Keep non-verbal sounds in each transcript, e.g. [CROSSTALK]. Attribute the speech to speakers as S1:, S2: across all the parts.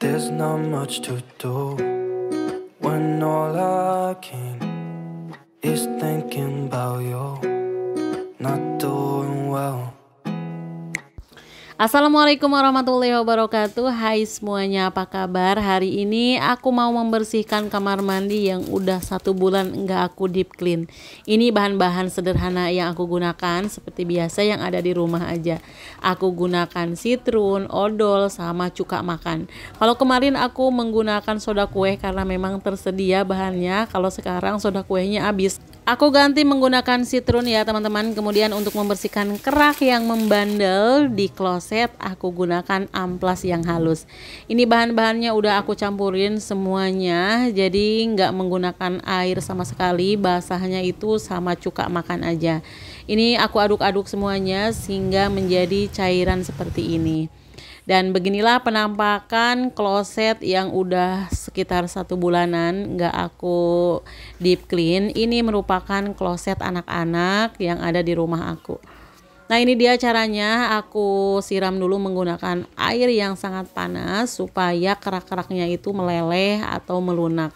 S1: There's not much to do when all I can is thinking about you, not doing well. Assalamualaikum warahmatullahi wabarakatuh Hai semuanya apa kabar Hari ini aku mau membersihkan kamar mandi yang udah satu bulan nggak aku deep clean Ini bahan-bahan sederhana yang aku gunakan Seperti biasa yang ada di rumah aja Aku gunakan sitrun, odol, sama cuka makan Kalau kemarin aku menggunakan soda kue karena memang tersedia bahannya Kalau sekarang soda kuenya habis Aku ganti menggunakan sitrun ya teman-teman. Kemudian untuk membersihkan kerak yang membandel di kloset, aku gunakan amplas yang halus. Ini bahan-bahannya udah aku campurin semuanya, jadi nggak menggunakan air sama sekali. Basahnya itu sama cuka makan aja. Ini aku aduk-aduk semuanya sehingga menjadi cairan seperti ini. Dan beginilah penampakan kloset yang udah sekitar satu bulanan nggak aku deep clean. Ini merupakan kloset anak-anak yang ada di rumah aku. Nah ini dia caranya aku siram dulu menggunakan air yang sangat panas supaya kerak-keraknya itu meleleh atau melunak.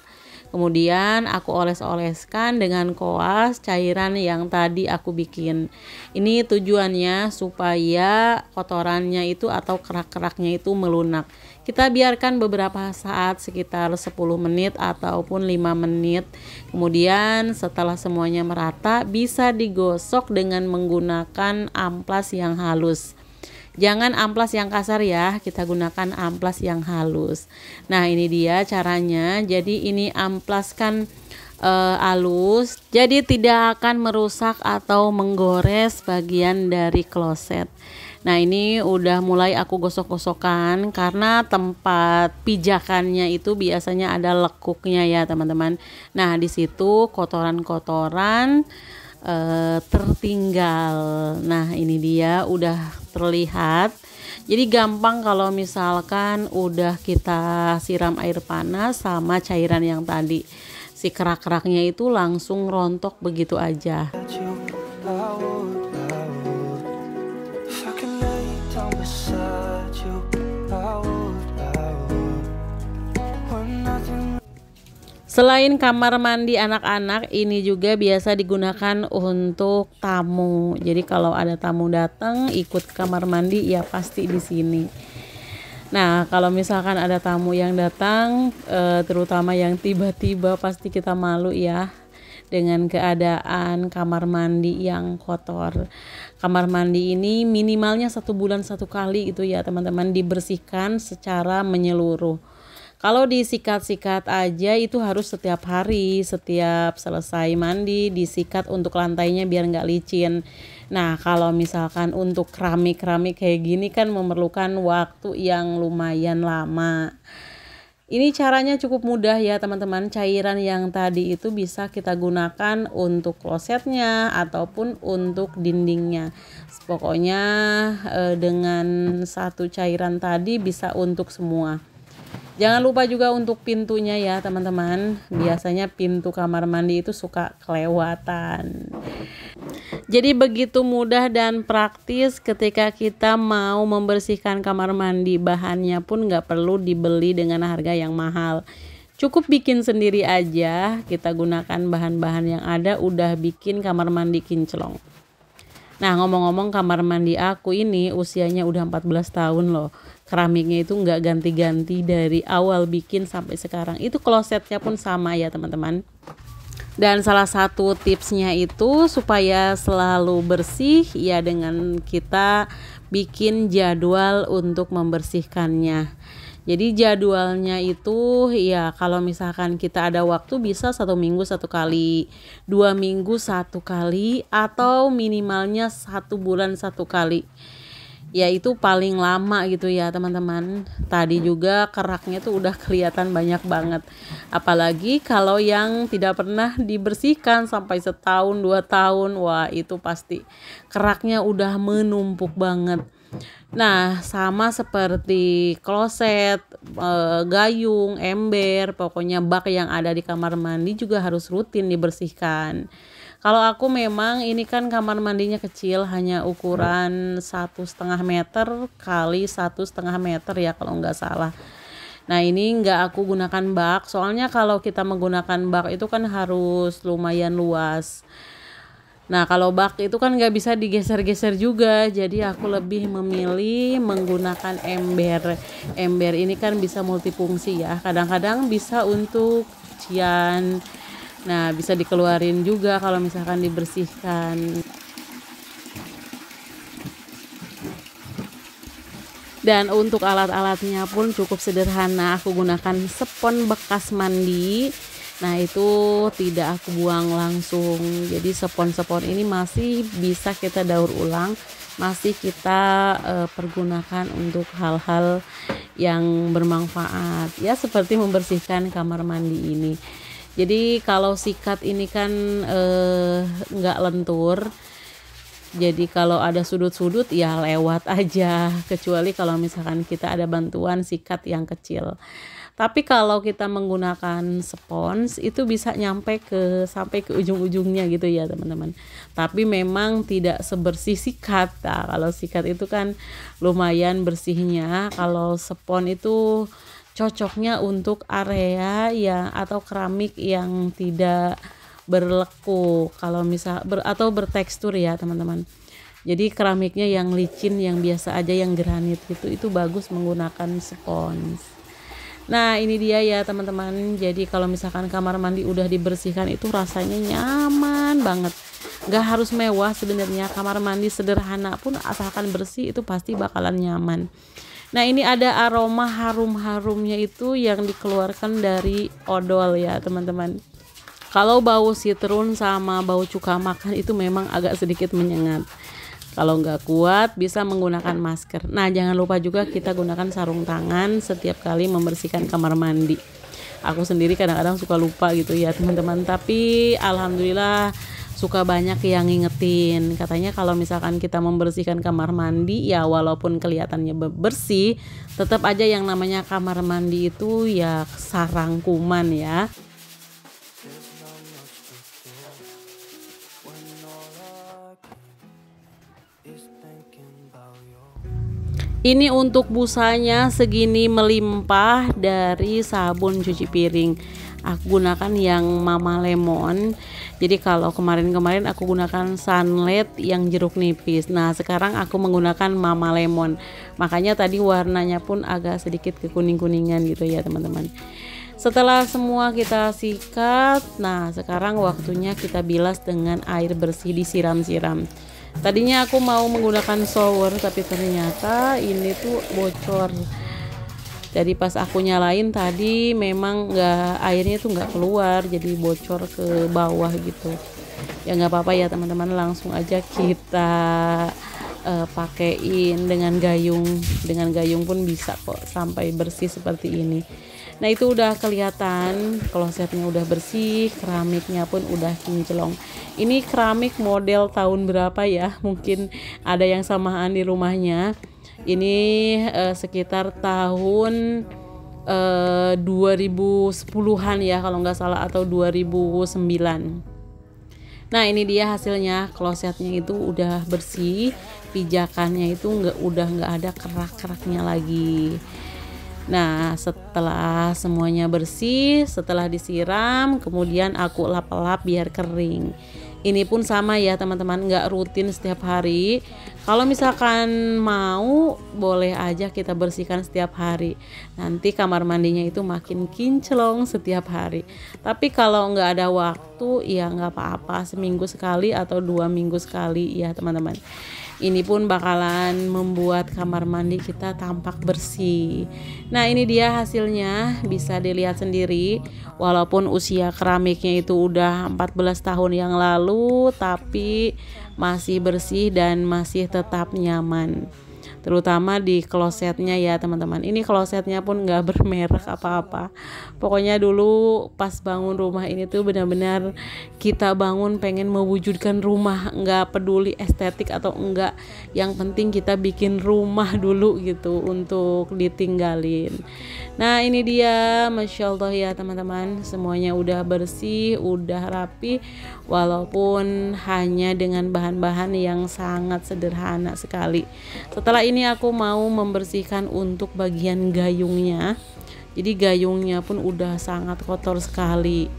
S1: Kemudian aku oles-oleskan dengan koas cairan yang tadi aku bikin. Ini tujuannya supaya kotorannya itu atau kerak-keraknya itu melunak. Kita biarkan beberapa saat sekitar 10 menit ataupun 5 menit. Kemudian setelah semuanya merata bisa digosok dengan menggunakan amplas yang halus. Jangan amplas yang kasar ya, kita gunakan amplas yang halus. Nah, ini dia caranya. Jadi ini amplaskan e, eh, alus, jadi tidak akan merusak atau menggores bagian dari kloset. Nah, ini udah mulai aku gosok gosokkan karena tempat pijakannya itu biasanya ada lekuknya ya, teman-teman. Nah, di situ kotoran-kotoran uh, tertinggal. Nah, ini dia udah terlihat. Jadi gampang kalau misalkan udah kita siram air panas sama cairan yang tadi. Si kerak-keraknya itu langsung rontok begitu aja. Selain kamar mandi anak-anak, ini juga biasa digunakan untuk tamu. Jadi kalau ada tamu datang ikut kamar mandi ya pasti di sini. Nah, kalau misalkan ada tamu yang datang, eh, terutama yang tiba-tiba pasti kita malu ya dengan keadaan kamar mandi yang kotor. Kamar mandi ini minimalnya satu bulan satu kali itu ya teman-teman dibersihkan secara menyeluruh kalau disikat-sikat aja itu harus setiap hari, setiap selesai mandi disikat untuk lantainya biar nggak licin. Nah kalau misalkan untuk keramik-keramik kayak gini kan memerlukan waktu yang lumayan lama. Ini caranya cukup mudah ya teman-teman. Cairan yang tadi itu bisa kita gunakan untuk klosetnya ataupun untuk dindingnya. Pokoknya eh, dengan satu cairan tadi bisa untuk semua. Jangan lupa juga untuk pintunya ya teman-teman. Biasanya pintu kamar mandi itu suka kelewatan. Jadi begitu mudah dan praktis ketika kita mau membersihkan kamar mandi. Bahannya pun nggak perlu dibeli dengan harga yang mahal cukup bikin sendiri aja kita gunakan bahan-bahan yang ada udah bikin kamar mandi kinclong nah ngomong-ngomong kamar mandi aku ini usianya udah 14 tahun loh keramiknya itu nggak ganti-ganti dari awal bikin sampai sekarang itu klosetnya pun sama ya teman-teman dan salah satu tipsnya itu supaya selalu bersih ya dengan kita bikin jadwal untuk membersihkannya. Jadi jadwalnya itu ya kalau misalkan kita ada waktu bisa satu minggu satu kali, dua minggu satu kali, atau minimalnya satu bulan satu kali ya itu paling lama gitu ya teman-teman tadi juga keraknya tuh udah kelihatan banyak banget apalagi kalau yang tidak pernah dibersihkan sampai setahun dua tahun wah itu pasti keraknya udah menumpuk banget Nah, sama seperti kloset, eh, gayung, ember, pokoknya bak yang ada di kamar mandi juga harus rutin dibersihkan. Kalau aku memang ini kan kamar mandinya kecil, hanya ukuran satu setengah meter kali satu setengah meter ya kalau nggak salah. Nah ini nggak aku gunakan bak, soalnya kalau kita menggunakan bak itu kan harus lumayan luas. Nah kalau bak itu kan nggak bisa digeser-geser juga, jadi aku lebih memilih menggunakan ember. Ember ini kan bisa multifungsi ya, kadang-kadang bisa untuk cian Nah, bisa dikeluarin juga kalau misalkan dibersihkan. Dan untuk alat-alatnya pun cukup sederhana. Aku gunakan sepon bekas mandi. Nah, itu tidak aku buang langsung. Jadi sepon-sepon ini masih bisa kita daur ulang, masih kita uh, pergunakan untuk hal-hal yang bermanfaat. Ya, seperti membersihkan kamar mandi ini. Jadi kalau sikat ini kan eh, nggak eh, lentur. Jadi kalau ada sudut-sudut ya lewat [LAUGHS] aja. Kecuali kalau misalkan kita ada bantuan sikat yang kecil. Tapi kalau kita menggunakan spons itu bisa nyampe ke sampai ke ujung-ujungnya gitu ya teman-teman. Tapi memang tidak sebersih sikat. Nah, kalau sikat itu kan lumayan bersihnya. Kalau spons itu cocoknya untuk area ya atau keramik yang tidak berlekuk kalau misal ber, atau bertekstur ya teman-teman jadi keramiknya yang licin yang biasa aja yang granit gitu itu bagus menggunakan spons nah ini dia ya teman-teman jadi kalau misalkan kamar mandi udah dibersihkan itu rasanya nyaman banget gak harus mewah sebenarnya kamar mandi sederhana pun asalkan bersih itu pasti bakalan nyaman Nah, ini ada aroma harum-harumnya itu yang dikeluarkan dari odol ya, teman-teman. Kalau bau sitrun sama bau cuka makan itu memang agak sedikit menyengat. Kalau nggak kuat bisa menggunakan masker. Nah jangan lupa juga kita gunakan sarung tangan setiap kali membersihkan kamar mandi. Aku sendiri kadang-kadang suka lupa gitu ya teman-teman. Tapi alhamdulillah suka banyak yang ngingetin katanya kalau misalkan kita membersihkan kamar mandi ya walaupun kelihatannya bersih tetap aja yang namanya kamar mandi itu ya sarang kuman ya Ini untuk busanya segini melimpah dari sabun cuci piring aku gunakan yang mama lemon jadi kalau kemarin-kemarin aku gunakan sunlight yang jeruk nipis nah sekarang aku menggunakan mama lemon makanya tadi warnanya pun agak sedikit kekuning-kuningan gitu ya teman-teman setelah semua kita sikat nah sekarang waktunya kita bilas dengan air bersih disiram-siram tadinya aku mau menggunakan shower tapi ternyata ini tuh bocor dari pas aku nyalain tadi memang nggak airnya tuh nggak keluar jadi bocor ke bawah gitu ya nggak apa-apa ya teman-teman langsung aja kita uh, pakein dengan gayung dengan gayung pun bisa kok sampai bersih seperti ini nah itu udah kelihatan klosetnya udah bersih keramiknya pun udah kinclong ini keramik model tahun berapa ya mungkin ada yang samaan di rumahnya ini uh, sekitar tahun eh, uh, 2010-an ya kalau nggak salah atau 2009. Nah ini dia hasilnya klosetnya itu udah bersih, pijakannya itu nggak udah nggak ada kerak-keraknya lagi. Nah, setelah semuanya bersih, setelah disiram, kemudian aku lap-lap biar kering ini pun sama ya teman-teman nggak rutin setiap hari kalau misalkan mau boleh aja kita bersihkan setiap hari nanti kamar mandinya itu makin kinclong setiap hari tapi kalau nggak ada waktu ya nggak apa-apa seminggu sekali atau dua minggu sekali ya teman-teman ini pun bakalan membuat kamar mandi kita tampak bersih nah ini dia hasilnya bisa dilihat sendiri walaupun usia keramiknya itu udah 14 tahun yang lalu tapi masih bersih dan masih tetap nyaman terutama di klosetnya ya teman-teman ini klosetnya pun nggak [LAUGHS] bermerek apa-apa pokoknya dulu pas bangun rumah ini tuh benar-benar kita bangun pengen mewujudkan rumah nggak peduli estetik atau enggak yang penting kita bikin rumah dulu gitu untuk ditinggalin nah ini dia masya allah ya teman-teman semuanya udah bersih udah rapi walaupun hanya dengan bahan-bahan yang sangat sederhana sekali setelah ini ini aku mau membersihkan untuk bagian gayungnya jadi gayungnya pun udah sangat kotor sekali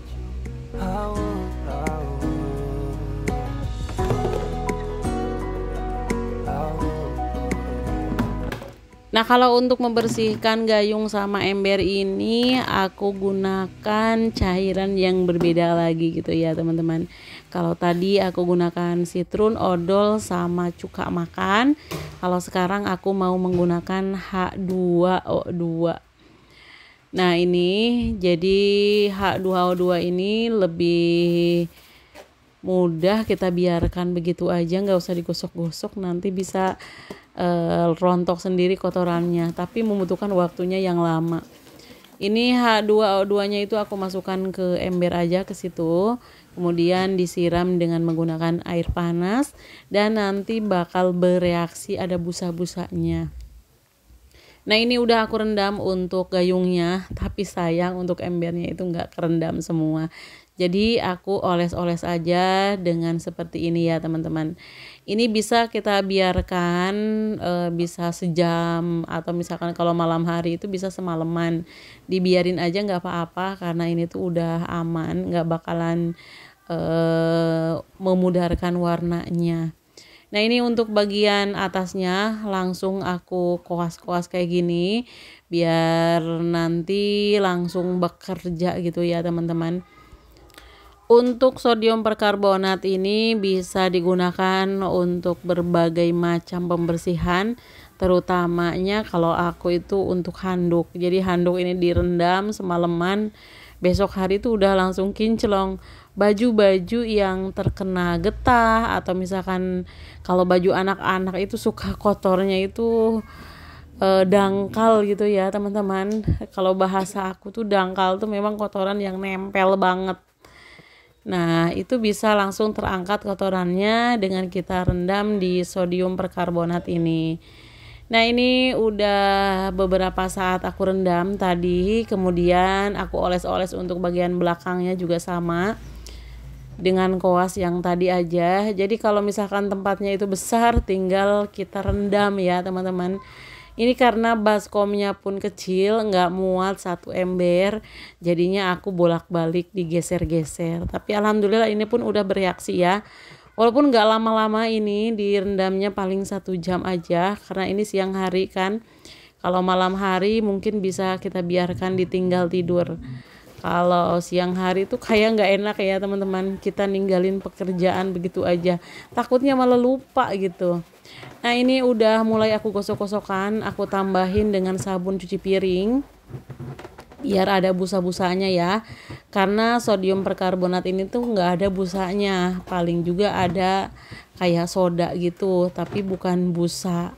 S1: Nah, kalau untuk membersihkan gayung sama ember ini aku gunakan cairan yang berbeda lagi gitu ya, teman-teman. Kalau tadi aku gunakan sitrun, odol sama cuka makan. Kalau sekarang aku mau menggunakan H2O2. Nah, ini jadi H2O2 ini lebih mudah kita biarkan begitu aja, nggak usah digosok-gosok nanti bisa e, rontok sendiri kotorannya, tapi membutuhkan waktunya yang lama. Ini H2O2-nya itu aku masukkan ke ember aja ke situ, kemudian disiram dengan menggunakan air panas dan nanti bakal bereaksi ada busa-busanya. Nah ini udah aku rendam untuk gayungnya, tapi sayang untuk embernya itu nggak kerendam semua. Jadi aku oles-oles aja dengan seperti ini ya teman-teman ini bisa kita biarkan e, bisa sejam atau misalkan kalau malam hari itu bisa semalaman dibiarin aja nggak apa-apa karena ini tuh udah aman nggak bakalan e, memudarkan warnanya Nah ini untuk bagian atasnya langsung aku kuas-kuas kayak gini biar nanti langsung bekerja gitu ya teman-teman. Untuk sodium perkarbonat ini bisa digunakan untuk berbagai macam pembersihan, terutamanya kalau aku itu untuk handuk. Jadi handuk ini direndam semalaman, besok hari itu udah langsung kinclong. Baju-baju yang terkena getah atau misalkan kalau baju anak-anak itu suka kotornya itu e, dangkal gitu ya, teman-teman. Kalau bahasa aku tuh dangkal tuh memang kotoran yang nempel banget Nah, itu bisa langsung terangkat kotorannya dengan kita rendam di sodium perkarbonat ini. Nah, ini udah beberapa saat aku rendam tadi, kemudian aku oles-oles untuk bagian belakangnya juga sama dengan koas yang tadi aja. Jadi kalau misalkan tempatnya itu besar tinggal kita rendam ya, teman-teman ini karena baskomnya pun kecil nggak muat satu ember jadinya aku bolak-balik digeser-geser tapi alhamdulillah ini pun udah bereaksi ya walaupun nggak lama-lama ini direndamnya paling satu jam aja karena ini siang hari kan kalau malam hari mungkin bisa kita biarkan ditinggal tidur kalau siang hari itu kayak nggak enak ya teman-teman kita ninggalin pekerjaan begitu aja takutnya malah lupa gitu Nah ini udah mulai aku gosok kosokan aku tambahin dengan sabun cuci piring biar ada busa-busanya ya karena sodium perkarbonat ini tuh nggak ada busanya paling juga ada kayak soda gitu tapi bukan busa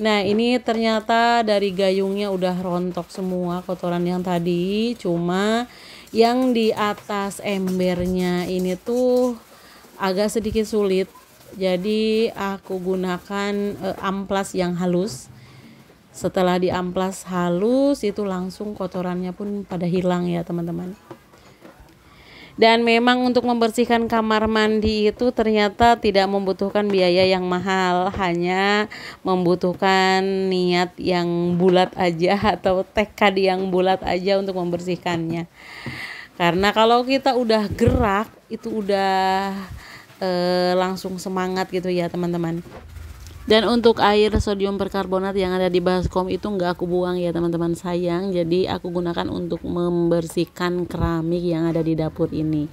S1: nah ini ternyata dari gayungnya udah rontok semua kotoran yang tadi cuma yang di atas embernya ini tuh agak sedikit sulit jadi aku gunakan uh, amplas yang halus setelah di amplas halus itu langsung kotorannya pun pada hilang ya teman-teman dan memang untuk membersihkan kamar mandi itu ternyata tidak membutuhkan biaya yang mahal hanya membutuhkan niat yang bulat aja [LAUGHS] atau tekad yang bulat aja untuk membersihkannya karena kalau kita udah gerak itu udah Eh, langsung semangat gitu ya teman-teman dan untuk air sodium perkarbonat yang ada di baskom itu nggak aku buang ya teman-teman sayang jadi aku gunakan untuk membersihkan keramik yang ada di dapur ini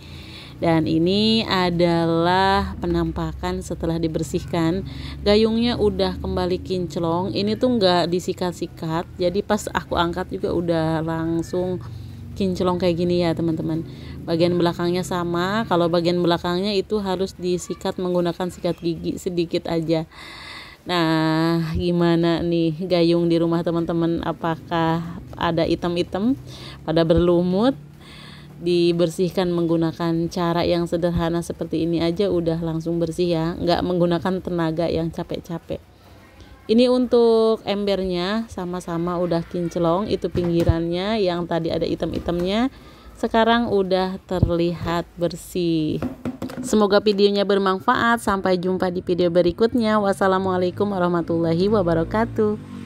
S1: dan ini adalah penampakan setelah dibersihkan gayungnya udah kembali kinclong ini tuh nggak disikat-sikat jadi pas aku angkat juga udah langsung kinclong kayak gini ya teman-teman bagian belakangnya sama kalau bagian belakangnya itu harus disikat menggunakan sikat gigi sedikit aja nah gimana nih gayung di rumah teman-teman apakah ada item-item pada berlumut dibersihkan menggunakan cara yang sederhana seperti ini aja udah langsung bersih ya nggak menggunakan tenaga yang capek-capek ini untuk embernya sama-sama udah kinclong itu pinggirannya yang tadi ada item-itemnya sekarang udah terlihat bersih Semoga videonya bermanfaat. Sampai jumpa di video berikutnya. Wassalamualaikum warahmatullahi wabarakatuh.